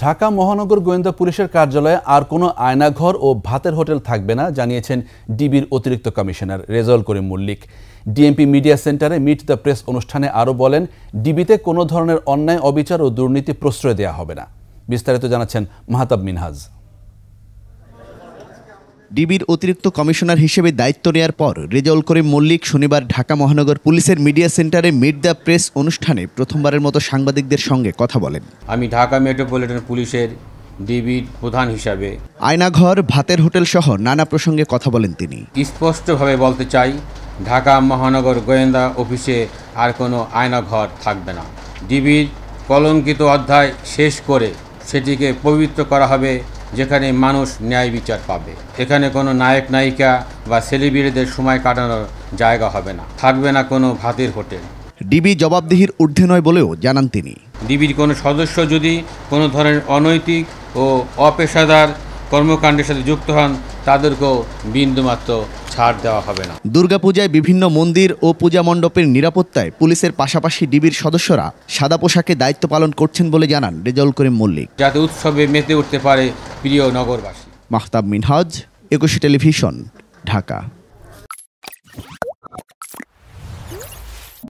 ঢাকা মহানগর গোয়েন্দা পুলিশের কার্যালয়ে আর কোনো আয়নাঘর ও ভাতের হোটেল থাকবে না জানিয়েছেন ডিবির অতিরিক্ত commissioner Rezaul Karim Mallick DMP media সেন্টারে মিট দ্য প্রেস অনুষ্ঠানে আরও বলেন ডিবিতে কোনো ধরনের অন্যায় অবিচার ও দুর্নীতি প্রশ্রয় দেওয়া হবে না বিস্তারিত জানাচ্ছেন মাহতাব মিনহাজ ডিবির অতিরিক্ত কমিশনার হিসেবে দায়িত্ব নেওয়ার পর রেজাউল করিম মল্লিক শনিবার ঢাকা মহানগর পুলিশের মিডিয়া সেন্টারে মিট দ্য প্রেস অনুষ্ঠানে প্রথমবারের মতো সাংবাদিকদের সঙ্গে কথা বলেন আমি ঢাকা মেট্রোপলিটন পুলিশের ডিবির প্রধান হিসাবে আয়নাঘর ভাতের হোটেল সহ নানা প্রসঙ্গে কথা বলেন তিনি স্পষ্টভাবে বলতে চাই ঢাকা মহানগর গোয়েন্দা অফিসে আর কোনো আয়নাঘর থাকবে না ডিবির কলঙ্কিত অধ্যায় শেষ করে সেটিকে পবিত্র করা হবে যেখানে মানুষ ন্যায় বিচার পাবে এখানে কোনো নায়ক নায়িকা বা সেলিব্রিটিদের সময় কাটানোর জায়গা হবে না থাকবে না কোনো ভাতের হোটেল ডিবি জবাবদিহির ঊর্ধ্বে নয় বলেও জানান তিনি ডিবির কোনো সদস্য যদি কোনো ধরনের অনৈতিক ও অপেশাদার কর্মকাণ্ডের সাথে যুক্ত হন তাদেরকেও বিন্দুমাত্র ছাড় দেওয়া হবে না দুর্গাপূজায় বিভিন্ন মন্দির ও পূজা মণ্ডপের নিরাপত্তায় পুলিশের পাশাপাশি ডিবির সদস্যরা সাদা পোশাকে দায়িত্ব পালন করছেন বলে জানান রেজাউল করিম মল্লিক যাতে উৎসবে মেতে উঠতে পারে প্রিয় নগরবাসী মাহতাব মিনহাজ একুশে টেলিভিশন ঢাকা